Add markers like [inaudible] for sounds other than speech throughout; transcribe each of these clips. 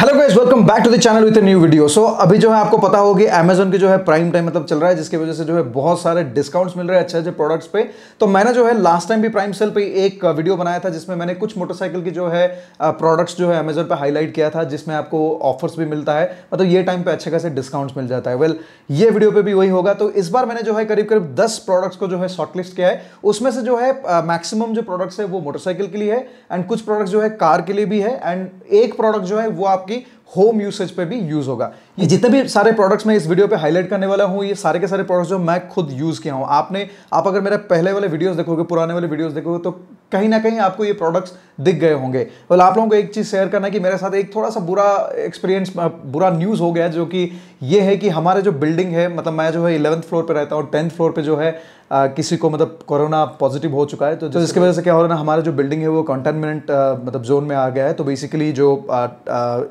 hello guys welcome back to the channel with new video so अभी जो है आपको पता होगी कि अमेजोन के जो है प्राइम टाइम मतलब चल रहा है जिसकी वजह से जो है बहुत सारे डिस्काउंट्स मिल रहे हैं अच्छे अच्छे प्रोडक्ट्स पे तो मैंने जो है लास्ट टाइम भी प्राइम सेल पे एक वीडियो बनाया था जिसमें मैंने कुछ मोटरसाइकिल की जो है प्रोडक्ट्स जो है अमेजोन पर हाईलाइट किया था जिसमें आपको ऑफर्स भी मिलता है मतलब ये टाइम पर अच्छे खासे डिस्काउंट्स मिल जाता है वेल ये वीडियो पर भी वही होगा तो इस बार मैंने जो है करीब करीब दस प्रोडक्ट्स को जो है शॉर्टलिस्ट किया है उसमें से जो है मैक्सिमम जो प्रोडक्ट्स है वो मोटरसाइकिल के लिए है एंड कुछ प्रोडक्ट्स जो है कार के लिए भी है एंड एक प्रोडक्ट जो है वो आप की होम यूसेज पे भी यूज़ होगा ये जितने भी सारे प्रोडक्ट्स मैं इस वीडियो पे हाईलाइट करने वाला हूँ ये सारे के सारे प्रोडक्ट्स जो मैं खुद यूज़ किया हूँ आपने आप अगर मेरे पहले वाले वीडियोस देखोगे पुराने वाले वीडियोस देखोगे तो कहीं ना कहीं आपको ये प्रोडक्ट्स दिख गए होंगे वेल आप लोगों को एक चीज़ शेयर करना कि मेरे साथ एक थोड़ा सा बुरा एक्सपीरियंस बुरा न्यूज़ हो गया जो कि ये है कि हमारे जो बिल्डिंग है मतलब मैं जो है इलेवंथ फ्लोर पर रहता हूँ टेंथ फ्लोर पर जो है आ, किसी को मतलब कोरोना पॉजिटिव हो चुका है तो जिसकी वजह से क्या हो रहा है ना हमारा जो बिल्डिंग है वो कंटेनमेंट मतलब जोन में आ गया है तो बेसिकली जो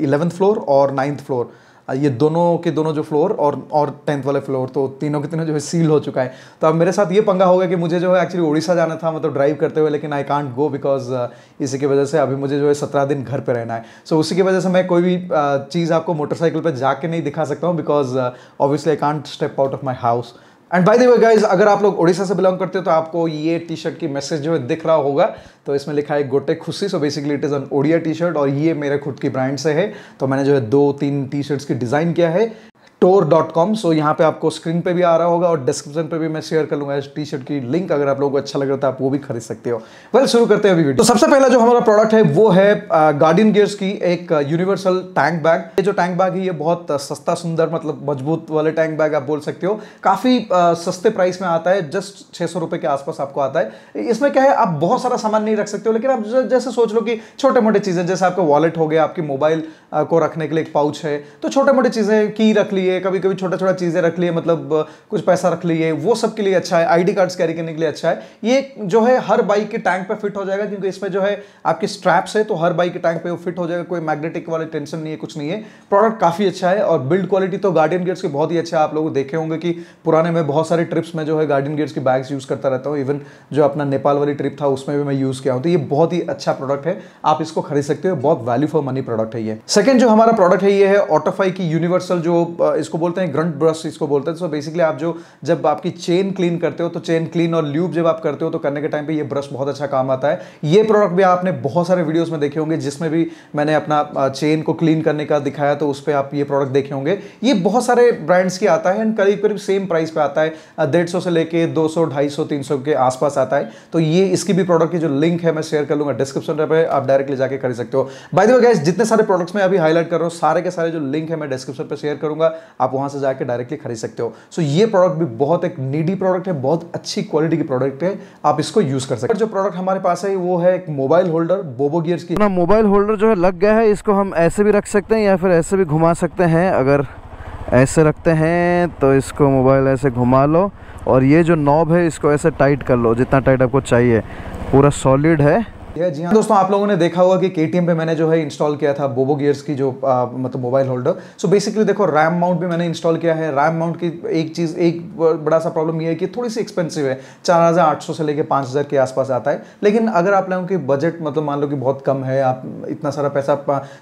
इलेवंथ फ्लोर और नाइन्थ फ्लोर ये दोनों के दोनों जो फ्लोर और और टेंथ वाले फ्लोर तो तीनों के तीनों जो है सील हो चुका है तो अब मेरे साथ ये पंगा हो गया कि मुझे जो है एक्चुअली उड़ीसा जाना था मतलब ड्राइव करते हुए लेकिन आई कांट गो बिकॉज इसी की वजह से अभी मुझे जो है सत्रह दिन घर पे रहना है सो so, उसी की वजह से मैं कोई भी चीज़ आपको मोटरसाइकिल पर जाके नहीं दिखा सकता हूँ because obviously I can't step out of my house and by the way guys अगर आप लोग उड़ीसा से बिलोंग करते हो तो आपको ये टी शर्ट की मैसेज जो है दिख रहा होगा तो इसमें लिखा है गोटे खुशी so basically it is an Odia T shirt और ये मेरे खुद की ब्रांड से है तो मैंने जो है दो तीन टी शर्ट्स की डिज़ाइन किया है टोर डॉट कॉम सो यहाँ पे आपको स्क्रीन पे भी आ रहा होगा और डिस्क्रिप्शन पे भी मैं शेयर कर लूंगा इस टी शर्ट की लिंक अगर आप लोगों को अच्छा लग रहा था तो आप वो भी खरीद सकते हो वेल well, शुरू करते हैं अभी वीडियो तो सबसे पहला जो हमारा प्रोडक्ट है वो है गार्डियन गेयर्स की एक यूनिवर्सल टैंक बैग ये जो टैंक बैग है ये बहुत सस्ता सुंदर मतलब मजबूत वाले टैंक बैग आप बोल सकते हो काफ़ी सस्ते प्राइस में आता है जस्ट छह सौ के आसपास आपको आता है इसमें क्या है आप बहुत सारा सामान नहीं रख सकते हो लेकिन आप जैसे सोच लो कि छोटे मोटे चीज़ें जैसे आपका वॉलेट हो गया आपके मोबाइल को रखने के लिए एक पाउच है तो छोटे मोटे चीज़ें की रख ली लिए कभी कभी छोटा छोटा चीज़ें रख लिए मतलब कुछ पैसा रख लिए वो सब के लिए अच्छा है आईडी कार्ड्स कैरी करने के लिए अच्छा है ये जो है हर बाइक के टैंक पे फिट हो जाएगा क्योंकि इसमें जो है आपके स्ट्रैप्स है तो हर बाइक के टैंक पे वो फिट हो जाएगा कोई मैग्नेटिक वाले टेंशन नहीं है कुछ नहीं है प्रोडक्ट काफ़ी अच्छा है और बिल्ड क्वालिटी तो गार्डियन गेट्स की बहुत ही अच्छा है आप लोग देखे होंगे कि पुराने में बहुत सारे ट्रिप्स में जो है गार्डियन गेट्स की बैग्स यूज़ करता रहता हूँ इवन जो अपना नेपाल वाली ट्रिप था उसमें भी मैं यूज़ किया हूँ तो ये बहुत ही अच्छा प्रोडक्ट है आप इसको खरीद सकते हो बहुत वैल्यू फॉर मनी प्रोडक्ट है ये सेकेंड जो हमारा प्रोडक्ट है ये है ऑटोफाई की यूनिवर्सल जो इसको बोलते हैं ग्रंट ब्रश इसको बोलते हैं सो बेसिकली आप जो जब आपकी चेन क्लीन करते हो तो चेन क्लीन और ल्यूब जब आप करते हो तो करने के टाइम पे ये ब्रश बहुत अच्छा काम आता है ये प्रोडक्ट भी आपने बहुत सारे वीडियोस में देखे होंगे जिसमें भी मैंने अपना चेन को क्लीन करने का दिखाया तो उस पर आप ये प्रोडक्ट देखे होंगे ये बहुत सारे ब्रांड्स की आता है एंड करीब करीब सेम प्राइस पर आता है डेढ़ से लेकर दो सौ ढाई के आसपास आता है तो ये इसकी भी प्रोडक्ट की जो लिंक है मैं शेयर कर लूँगा डिस्क्रिप्शन पर आप डायरेक्टली जाके खरीद सकते हो बाय द वे गैस जितने सारे प्रोडक्ट्स में अभी हाईलाइट कर रहा हूँ सारे के सारे जो लिंक है मैं डिस्क्रिप्शन पर शेयर करूंगा आप वहाँ से जाकर डायरेक्टली खरीद सकते हो सो so, ये प्रोडक्ट भी बहुत एक नीडी प्रोडक्ट है बहुत अच्छी क्वालिटी की प्रोडक्ट है आप इसको यूज़ कर सकते हो जो प्रोडक्ट हमारे पास है वो है एक मोबाइल होल्डर बोबो गियर्स की मोबाइल होल्डर जो है लग गया है इसको हम ऐसे भी रख सकते हैं या फिर ऐसे भी घुमा सकते हैं अगर ऐसे रखते हैं तो इसको मोबाइल ऐसे घुमा लो और ये जो नॉब है इसको ऐसे टाइट कर लो जितना टाइट आपको चाहिए पूरा सॉलिड है ये जी हाँ दोस्तों आप लोगों ने देखा होगा कि के पे मैंने जो है इंस्टॉल किया था बोबो गियर्स की जो आ, मतलब मोबाइल होल्डर सो बेसिकली देखो रैम माउंट भी मैंने इंस्टॉल किया है रैम माउंट की एक चीज़ एक बड़ा सा प्रॉब्लम ये है कि थोड़ी सी एक्सपेंसिव है चार हज़ार आठ सौ से लेकर पांच हज़ार के आसपास आता है लेकिन अगर आप लोगों की बजट मतलब मान लो कि बहुत कम है आप इतना सारा पैसा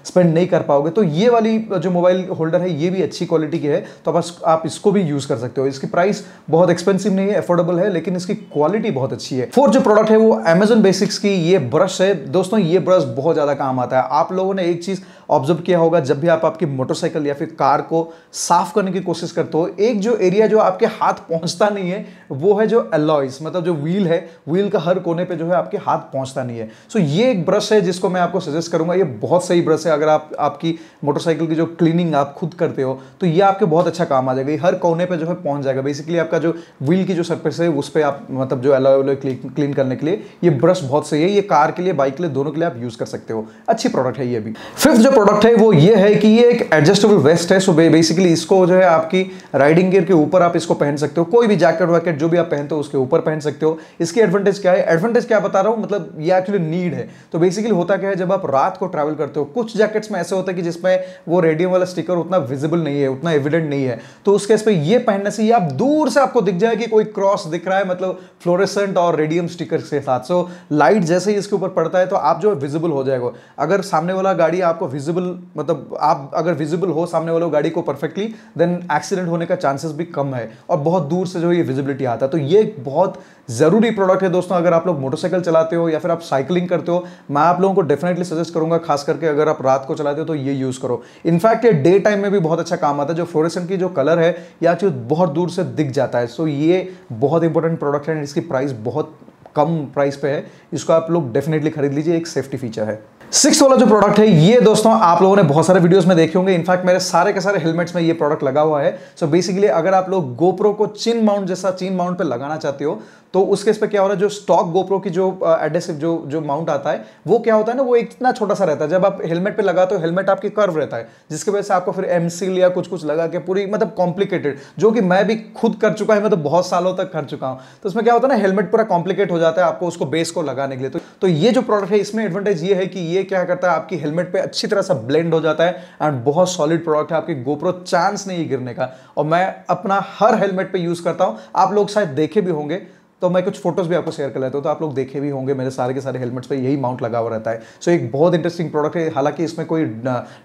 स्पेंड नहीं कर पाओगे तो ये वाली जो मोबाइल होल्डर है ये भी अच्छी क्वालिटी की है तो आप, आप इसको भी यूज़ कर सकते हो इसकी प्राइस बहुत एक्सपेंसिव नहीं है अफोर्डेबल है लेकिन इसकी क्वालिटी बहुत अच्छी है फोर जो प्रोडक्ट है वो एमेजन बेसिक्स की ये ब्रश है दोस्तों ये ब्रश बहुत ज़्यादा काम आता है आप लोगों ने एक चीज़ ऑब्जर्व किया होगा जब भी आप आपकी मोटरसाइकिल या फिर कार को साफ करने की कोशिश करते हो एक जो एरिया जो आपके हाथ पहुंचता नहीं है वो है जो एलॉइस मतलब जो व्हील है व्हील का हर कोने पे जो है आपके हाथ पहुंचता नहीं है सो so, ये एक ब्रश है जिसको मैं आपको सजेस्ट करूंगा ये बहुत सही ब्रश है अगर आप आपकी मोटरसाइकिल की जो क्लीनिंग आप खुद करते हो तो ये आपके बहुत अच्छा काम आ जाएगा ये हर कोने पर जो है पहुंच जाएगा बेसिकली आपका जो व्हील की जो सर्फेस है उस पर आप मतलब जो एलॉय वलॉय क्लीन करने के लिए ये ब्रश बहुत सही है ये कार के लिए बाइक के लिए दोनों के लिए आप यूज़ कर सकते हो अच्छी प्रोडक्ट है ये भी फिफ्थ जो प्रोडक्ट है वो ये है कि ये एक एडजस्टेबल वेस्ट है सो बेसिकली इसको जो है आपकी राइडिंग गियर के ऊपर आप इसको पहन सकते हो कोई भी जैकेट वैकेट जो भी आप पहनते हो उसके ऊपर पहन सकते हो इसके एडवांटेज क्या है एडवांटेज क्या बता रहा हूँ मतलब ये एक्चुअली नीड है तो बेसिकली होता क्या है जब आप रात को ट्रैवल करते हो कुछ जैकेट्स में ऐसे होता है कि जिसमें वो रेडियम वाला स्टिकर उतना विजिबल नहीं है उतना एविडेंट नहीं है तो उसके इस पर यह पहनने से आप दूर से आपको दिख जाए कि कोई क्रॉस दिख रहा है मतलब फ्लोरेसेंट और रेडियम स्टिकर के साथ सो लाइट जैसे ही इसके ऊपर पड़ता है तो आप जो है विजिबल हो जाएगा अगर सामने वाला गाड़ी आपको विजिबल मतलब आप अगर विजिबल हो सामने वाले गाड़ी को परफेक्टली देन एक्सीडेंट होने का चांसेस भी कम है और बहुत दूर से जो ये विजिबिलिटी आता है तो ये बहुत ज़रूरी प्रोडक्ट है दोस्तों अगर आप लोग मोटरसाइकिल चलाते हो या फिर आप साइकिलिंग करते हो मैं आप लोगों को डेफिनेटली सजेस्ट करूंगा खास करके अगर आप रात को चलाते हो तो ये यूज़ करो इनफैक्ट ये डे टाइम में भी बहुत अच्छा काम आता है जो फ्लोरेसन की जो कलर है या चीज़ बहुत दूर से दिख जाता है सो ये बहुत इंपॉर्टेंट प्रोडक्ट है एंड इसकी प्राइस बहुत कम प्राइस पे है इसको आप लोग डेफिनेटली खरीद लीजिए एक सेफ्टी फीचर है सिक्स वाला जो प्रोडक्ट है ये दोस्तों आप लोगों ने बहुत सारे वीडियोस में देखे होंगे इनफैक्ट मेरे सारे के सारे हेलमेट्स में ये प्रोडक्ट लगा हुआ है सो so बेसिकली अगर आप लोग गोप्रो को चिन माउंट जैसा चिन माउंट पे लगाना चाहते हो तो उसके इस पर क्या हो रहा है जो स्टॉक गोप्रो की जो एडेसिव जो जो माउंट आता है वो क्या होता है ना वो एक इतना छोटा सा रहता है जब आप हेलमेट पे लगाते हो हेलमेट आपकी कर्व रहता है जिसकी वजह से आपको फिर एम या कुछ कुछ लगा के पूरी मतलब कॉम्प्लिकेटेड जो कि मैं भी खुद कर चुका है मैं तो बहुत सालों तक कर चुका हूँ तो उसमें क्या होता है ना हेलमेट पूरा कॉम्प्लिकेट हो जाता है आपको उसको बेस को लगाने के लिए तो, तो ये जो प्रोडक्ट है इसमें एडवांटेज ये है कि ये क्या करता है आपकी हेलमेट पर अच्छी तरह से ब्लेंड हो जाता है एंड बहुत सॉलिड प्रोडक्ट है आपकी गोप्रो चांस नहीं गिरने का और मैं अपना हर हेलमेट पर यूज़ करता हूँ आप लोग शायद देखे भी होंगे तो मैं कुछ फोटोज भी आपको शेयर कर लेता हूँ तो आप लोग देखे भी होंगे मेरे सारे के सारे हेलमेट्स पे यही माउंट लगा हुआ रहता है सो so, एक बहुत इंटरेस्टिंग प्रोडक्ट है हालांकि इसमें कोई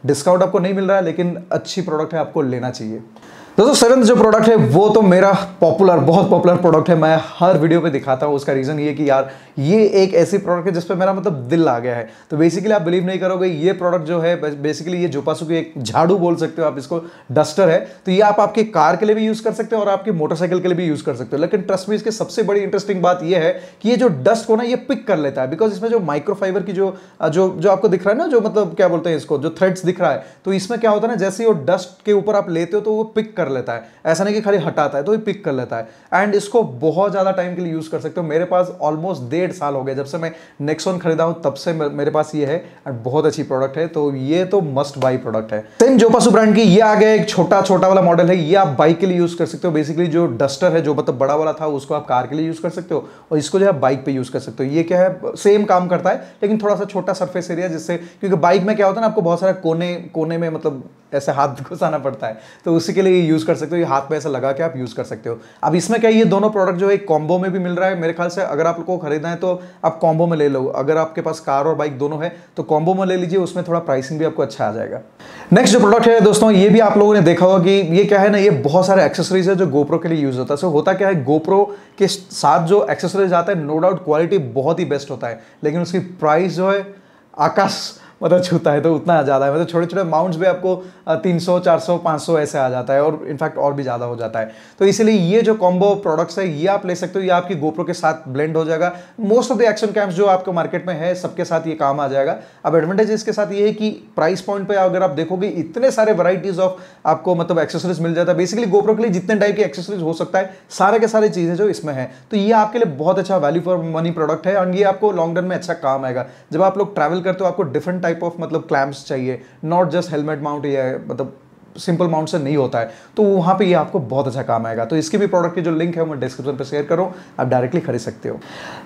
डिस्काउंट आपको नहीं मिल रहा है लेकिन अच्छी प्रोडक्ट है आपको लेना चाहिए दोस्तों सेवेंथ जो प्रोडक्ट है वो तो मेरा पॉपुलर बहुत पॉपुलर प्रोडक्ट है मैं हर वीडियो पे दिखाता हूँ उसका रीज़न ये कि यार ये एक ऐसी प्रोडक्ट है जिस पे मेरा मतलब दिल आ गया है तो बेसिकली आप बिलीव नहीं करोगे ये प्रोडक्ट जो है बेसिकली ये जोपासू की एक झाड़ू बोल सकते हो आप इसको डस्टर है तो ये आप आपके कार के लिए भी यूज़ कर सकते हो और आपकी मोटरसाइकिल के लिए भी यूज़ कर सकते हो लेकिन ट्रस्ट में इसकी सबसे बड़ी इंटरेस्टिंग बात यह है कि ये जो डस्ट को ना ये पिक कर लेता है बिकॉज इसमें जो माइक्रोफाइबर की जो जो जो आपको दिख रहा है ना जो मतलब क्या बोलते हैं इसको जो थ्रेड्स दिख रहा है तो इसमें क्या होता है ना जैसे वो डस्ट के ऊपर आप लेते हो तो वो पिक कर कर लेता है ऐसा नहीं कि खाली हटाता है तो ये पिक कर लेता है एंड इसको बहुत ज़्यादा टाइम के लिए यूज़ कर सकते हो मेरे पास ऑलमोस्ट डेढ़ साल हो गया जब से मैं नेक्सोन खरीदा हूँ तब से मेरे पास ये है एंड बहुत अच्छी प्रोडक्ट है तो ये तो मस्ट बाई प्रोडक्ट है सेम जोपासू ब्रांड की ये आ गया एक छोटा छोटा वाला मॉडल है ये आप बाइक के लिए यूज़ कर सकते हो बेसिकली जो डस्टर है जो मतलब बड़ा वाला था उसको आप कार के लिए यूज़ कर सकते हो और इसको जो है बाइक पर यूज़ कर सकते हो ये क्या है सेम काम करता है लेकिन थोड़ा सा छोटा सरफेस एरिया जिससे क्योंकि बाइक में क्या होता है ना आपको बहुत सारा कोने कोने में मतलब ऐसे हाथ [laughs] घुसाना पड़ता है तो उसी के लिए यूज़ कर सकते हो ये हाथ में ऐसा लगा के आप यूज़ कर सकते हो अब इसमें क्या ये दोनों प्रोडक्ट जो है कॉम्बो में भी मिल रहा है मेरे ख्याल से अगर आप को खरीदना है तो आप कॉम्बो में ले लो अगर आपके पास कार और बाइक दोनों है तो कॉम्बो में ले लीजिए उसमें थोड़ा प्राइसिंग भी आपको अच्छा आ जाएगा नेक्स्ट जो प्रोडक्ट है दोस्तों ये भी आप लोगों ने देखा होगा कि ये क्या है ना ये बहुत सारे एक्सेसरीज है जो गोप्रो के लिए यूज़ होता है सो होता क्या है गोप्रो के साथ जो एक्सेसरीज आता है नो डाउट क्वालिटी बहुत ही बेस्ट होता है लेकिन उसकी प्राइस जो है आकाश मतलब छूता है तो उतना ज़्यादा है मतलब छोटे छोटे अमाउंट्स भी आपको तीन सौ चार सौ सौ ऐसे आ जाता है और इनफैक्ट और भी ज़्यादा हो जाता है तो इसलिए ये जो कॉम्बो प्रोडक्ट्स है ये आप ले सकते हो ये आपकी गोप्रो के साथ ब्लेंड हो जाएगा most of the action cam जो आपके मार्केट में है सबके साथ ये काम आ जाएगा अब एडवांटेज इसके साथ ये है कि प्राइस पॉइंट पर अगर आप देखोगे इतने सारे वराइटीज़ ऑफ आपको मतलब एक्सेसरीज मिल जाता है बेसिकली गोप्रो के लिए जितने टाइप की एक्सेसरीज हो सकता है सारे के सारे चीज़ें जो इसमें है तो ये आपके लिए बहुत अच्छा वैल्यू फॉर मनी प्रोडक्ट है और ये आपको लॉन्ग टर्म में अच्छा काम आएगा जब आप लोग ट्रैवल करते हो आपको डिफरेंट टाइप ऑफ मतलब क्लैम्प्स चाहिए नॉट जस्ट हेलमेट माउंट या मतलब सिंपल माउंट से नहीं होता है तो वहाँ पे ये आपको बहुत अच्छा काम आएगा तो इसके भी प्रोडक्ट की जो लिंक है मैं डिस्क्रिप्शन पे शेयर करो आप डायरेक्टली खरीद सकते हो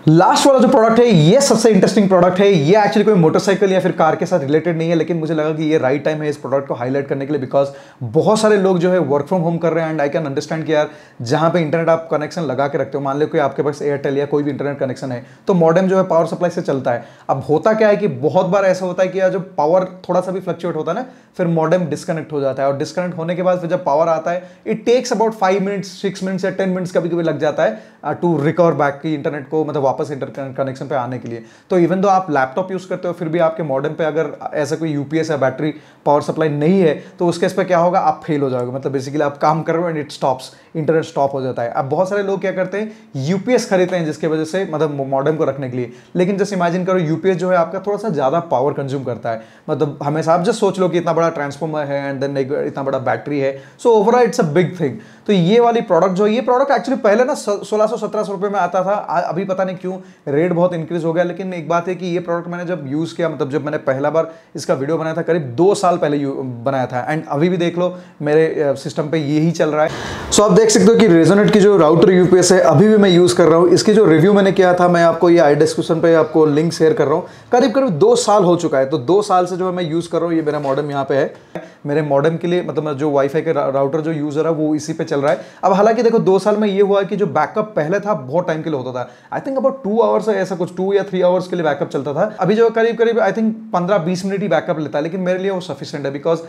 लास्ट वाला जो प्रोडक्ट है ये सबसे इंटरेस्टिंग प्रोडक्ट है ये एक्चुअली कोई मोटरसाइकिल या फिर कार के साथ रिलेटेड नहीं है लेकिन मुझे लगा कि ये राइट टाइम है इस प्रोडक्ट को हाईलाइट करने के लिए बिकॉज बहुत सारे लोग जो है वर्क फ्रॉम होम कर रहे हैं एंड आई कैन अंडरस्टैंड कि यार जहाँ पे इंटरनेट आप कनेक्शन लगा के रखते हो मान लो कि आपके पास एयरटेल या कोई भी इंटरनेट कनेक्शन है तो मॉडर्म जो है पावर सप्लाई से चलता है अब होता क्या है कि बहुत बार ऐसा होता है कि यार जो पावर थोड़ा सा भी फ्लक्चुएट होता है ना फिर मॉडर्म डिस्कनेक्ट हो जाता है और डिस्कनेक्ट होने के बाद फिर जब पावर आता है it takes about five minutes six minutes या टेन मिनट्स कभी कभी लग जाता है टू रिकवर बैक की इंटरनेट को मतलब वापस इंटरनेट कनेक्शन पे आने के लिए तो इवन दो आप लैपटॉप यूज़ करते हो फिर भी आपके मॉडर्न पे अगर ऐसा कोई यूपीएस या बैटरी पावर सप्लाई नहीं है तो उसके इस पर क्या होगा आप फेल हो जाओगे मतलब बेसिकली आप काम करो and it stops internet stop हो जाता है अब बहुत सारे लोग क्या करते हैं यूपीएस खरीदते हैं जिसकी वजह से मतलब मॉडर्न को रखने के लिए लेकिन जैसे इमेजिन करो यूपीएस जो है आपका थोड़ा सा ज़्यादा पावर कंज्यूम करता है मतलब हमेशा आप जस्ट सोच लो कि इतना बड़ा ट्रांसफॉर्मर है एंड देन इतना बड़ा बैटरी है so overall it's a big thing तो ये वाली प्रोडक्ट जो ये प्रोडक्ट एक्चुअली पहले ना सोलह सौ सत्रह सौ रुपये में आता था अभी पता नहीं क्यों रेट बहुत इंक्रीज हो गया लेकिन एक बात है कि ये प्रोडक्ट मैंने जब यूज़ किया मतलब जब मैंने पहला बार इसका वीडियो बनाया था करीब दो साल पहले बनाया था एंड अभी भी देख लो मेरे सिस्टम पर ये चल रहा है सो so, आप देख सकते हो कि रेजोनेट की जो राउटर यूपीएस है अभी भी मैं यूज़ कर रहा हूँ इसकी जो रिव्यू मैंने किया था मैं आपको ये आई डिस्क्रिप्शन पर आपको लिंक शेयर कर रहा हूँ करीब करीब दो साल हो चुका है तो दो साल से जो है मैं यूज़ कर रहा हूँ ये मेरा मॉडर्म यहाँ पे है मेरे मॉडर्म के लिए मतलब जो वाईफाई के राउटर जो यूज़र है वो इसी पर चल चल रहा है अब हालांकि देखो दो साल में ये हुआ कि जो बैकअप पहले था बहुत टाइम के लिए होता था I think about two hours ऐसा कुछ टू या थ्री आवर्स के लिए बैकअप चलता था अभी जो करीब करीब आई थिंक पंद्रह बीस मिनट ही बैकअप लेता है लेकिन मेरे लिए वो सफिशियंट है बिकॉज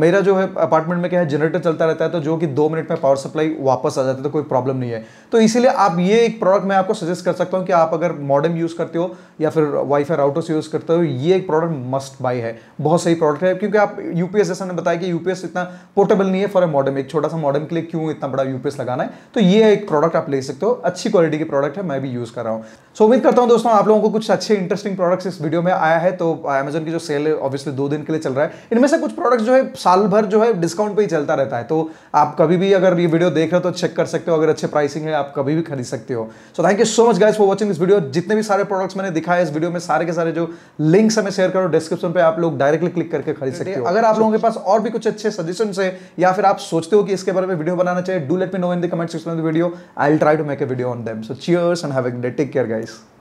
मेरा जो है अपार्टमेंट में क्या है जनरेटर चलता रहता है तो जो कि दो मिनट में पावर सप्लाई वापस आ जाता है तो कोई प्रॉब्लम नहीं है तो इसीलिए आप ये एक प्रोडक्ट मैं आपको सजेस्ट कर सकता हूँ कि आप अगर मॉडर्म यूज़ करते हो या फिर वाईफाई राउटर्स यूज़ करते हो ये एक प्रोडक्ट मस्ट बाई है बहुत सही प्रोडक्ट है क्योंकि आप यूपीएस जैसा ने बताया कि यूपीएस इतना पोर्टेबल नहीं है फॉर ए मॉडर्म एक छोटा सा मॉडर्म के लिए क्यों इतना बड़ा यूपीएस लगाना है तो ये एक प्रोडक्ट आप ले सकते हो अच्छी क्वालिटी के प्रोडक्ट है मैं भी यूज़ कर रहा हूँ सो उम्मीद करता हूँ दोस्तों आप लोगों को कुछ अच्छे इंटरेस्टिंग प्रोडक्ट्स इस वीडियो में आया है तो अमेजन की जो सेल है ऑब्वियसली दो दिन के लिए चल रहा है इनमें से कुछ प्रोडक्ट्स जो है साल भर जो है डिस्काउंट पे ही चलता रहता है तो आप कभी भी अगर ये वीडियो देख रहे हो तो चेक कर सकते हो अगर अच्छे प्राइसिंग है आप कभी भी खरीद सकते हो so thank you so much guys for watching इस वीडियो जितने भी सारे प्रोडक्ट्स मैंने दिखाया इस वीडियो में सारे के सारे जो लिंक्स हमें शेयर करो डिस्क्रिप्शन पर आप लोग डायरेक्टली क्लिक करके खरीद सकते हो अगर आप लोगों के पास और भी कुछ अच्छे सजेशन है या फिर आप सोचते हो कि इसके बारे में वीडियो बनाना चाहिए do let me know in the comment section of the video I will try to make a video on them so cheers and have take care guys